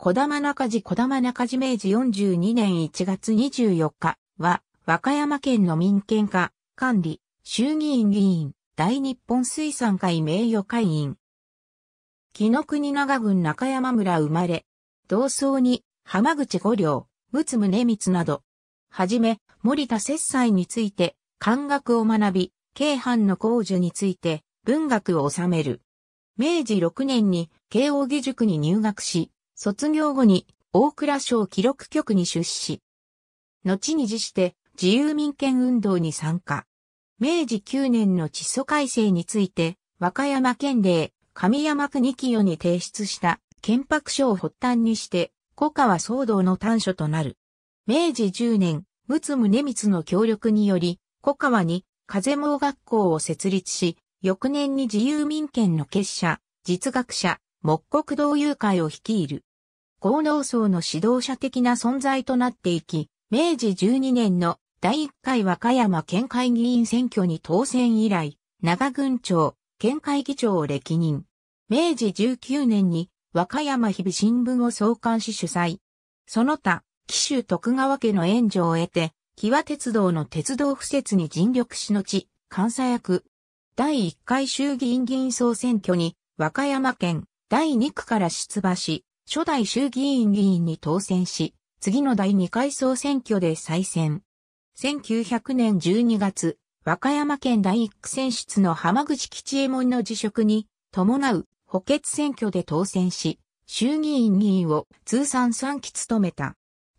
小玉中寺小玉中寺明治42年1月24日は、和歌山県の民権化、管理、衆議院議員、大日本水産会名誉会員。木の国長郡中山村生まれ、同窓に浜口五両、陸宗光など、はじめ森田節斎について、漢学を学び、京藩の工事について文学を収める。明治6年に慶応義塾に入学し、卒業後に大蔵省記録局に出資。後に辞して自由民権運動に参加。明治9年の地租改正について、和歌山県令、上山国清に提出した憲白書を発端にして、古川騒動の端緒となる。明治10年、陸奥宗光の協力により、古川に風毛学校を設立し、翌年に自由民権の結社、実学者、木国同友会を率いる。豪農層の指導者的な存在となっていき、明治12年の第1回和歌山県会議員選挙に当選以来、長郡町、県会議長を歴任。明治19年に和歌山日々新聞を創刊し主催。その他、紀州徳川家の援助を得て、紀和鉄道の鉄道敷設に尽力しのち、監査役。第1回衆議院議員総選挙に、和歌山県第2区から出馬し、初代衆議院議員に当選し、次の第2回総選挙で再選。1900年12月、和歌山県第一区選出の浜口吉右衛門の辞職に伴う補欠選挙で当選し、衆議院議員を通算3期務めた。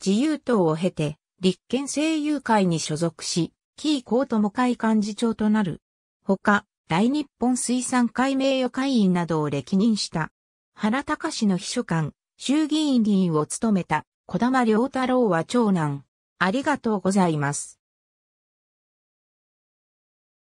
自由党を経て、立憲政友会に所属し、キーコートも会幹事長となる。他、大日本水産会名誉会員などを歴任した。原隆の秘書官、衆議院議員を務めた小玉良太郎は長男。ありがとうございます。